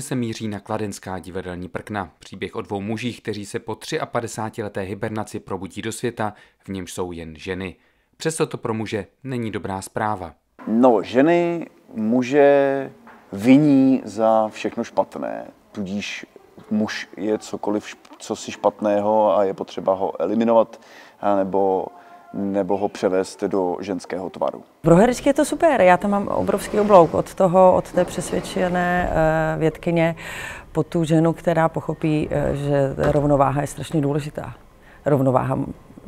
se míří na kladenská divadelní prkna. Příběh o dvou mužích, kteří se po 53-leté hibernaci probudí do světa, v němž jsou jen ženy. Přesto to pro muže není dobrá zpráva. No, ženy muže viní za všechno špatné, tudíž muž je cokoliv, co si špatného a je potřeba ho eliminovat, nebo nebo ho převést do ženského tvaru. herečky je to super, já tam mám obrovský oblouk od toho, od té přesvědčené eh, vědkyně po tu ženu, která pochopí, eh, že rovnováha je strašně důležitá. Rovnováha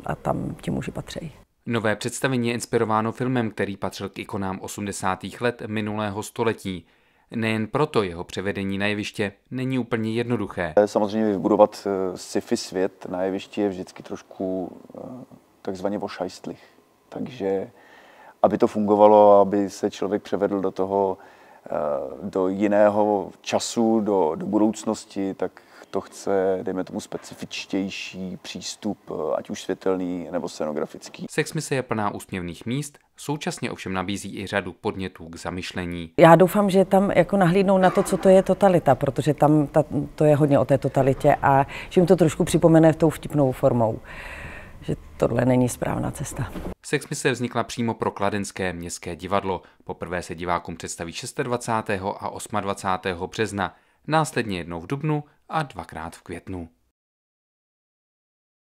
a tam ti muži patří. Nové představení je inspirováno filmem, který patřil k ikonám 80. let minulého století. Nejen proto jeho převedení na jeviště není úplně jednoduché. Eh, samozřejmě vybudovat sci-fi svět na jevišti je vždycky trošku takzvaně ošajstlých. Takže aby to fungovalo, aby se člověk převedl do toho, eh, do jiného času, do, do budoucnosti, tak to chce, dejme tomu, specifičtější přístup, eh, ať už světelný nebo scenografický. Sexmise je plná úsměvných míst, současně ovšem nabízí i řadu podnětů k zamyšlení. Já doufám, že tam jako nahlídnou na to, co to je totalita, protože tam ta, to je hodně o té totalitě a že jim to trošku připomene tou vtipnou formou. Uh, že tohle není správná cesta. Sexmise vznikla přímo pro Kladenské městské divadlo. Poprvé se divákům představí 26. a 28. března, následně jednou v dubnu a dvakrát v květnu.